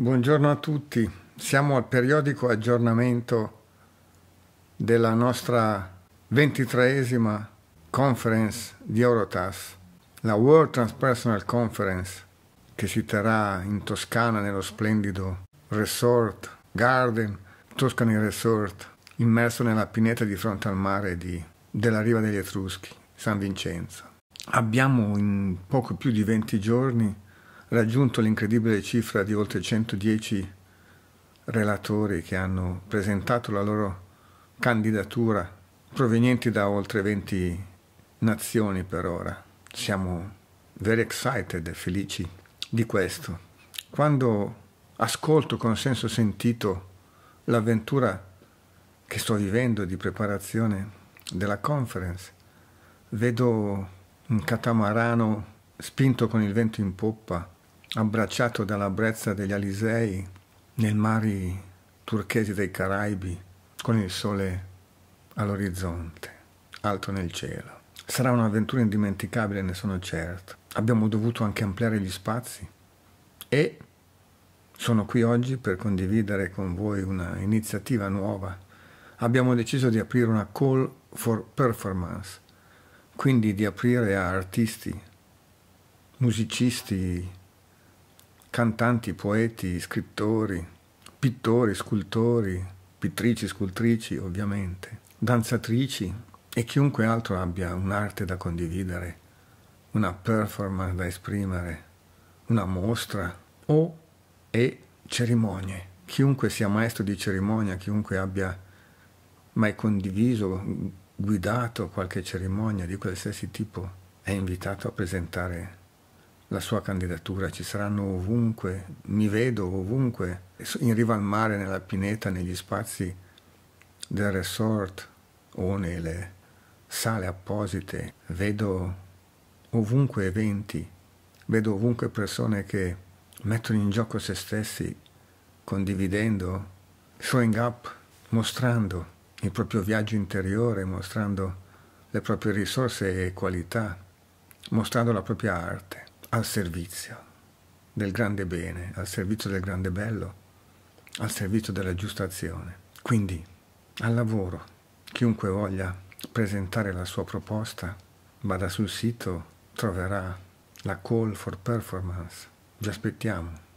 Buongiorno a tutti, siamo al periodico aggiornamento della nostra ventitreesima conference di Eurotas, la World Transpersonal Conference che si terrà in Toscana nello splendido resort Garden, Toscani Resort, immerso nella pineta di fronte al mare di, della riva degli Etruschi, San Vincenzo. Abbiamo in poco più di 20 giorni raggiunto l'incredibile cifra di oltre 110 relatori che hanno presentato la loro candidatura provenienti da oltre 20 nazioni per ora. Siamo very excited e felici di questo. Quando ascolto con senso sentito l'avventura che sto vivendo di preparazione della conference, vedo un catamarano spinto con il vento in poppa abbracciato dalla brezza degli Alisei nel mari turchesi dei Caraibi con il sole all'orizzonte, alto nel cielo. Sarà un'avventura indimenticabile, ne sono certo. Abbiamo dovuto anche ampliare gli spazi e sono qui oggi per condividere con voi una iniziativa nuova. Abbiamo deciso di aprire una call for performance, quindi di aprire a artisti, musicisti, cantanti, poeti, scrittori, pittori, scultori, pittrici, scultrici ovviamente, danzatrici e chiunque altro abbia un'arte da condividere, una performance da esprimere, una mostra o e cerimonie. Chiunque sia maestro di cerimonia, chiunque abbia mai condiviso, guidato qualche cerimonia di qualsiasi tipo, è invitato a presentare la sua candidatura, ci saranno ovunque, mi vedo ovunque, in riva al mare, nella pineta, negli spazi del resort o nelle sale apposite, vedo ovunque eventi, vedo ovunque persone che mettono in gioco se stessi, condividendo, showing up, mostrando il proprio viaggio interiore, mostrando le proprie risorse e qualità, mostrando la propria arte al servizio del grande bene, al servizio del grande bello, al servizio della giusta azione. Quindi al lavoro, chiunque voglia presentare la sua proposta, vada sul sito, troverà la call for performance. Vi aspettiamo.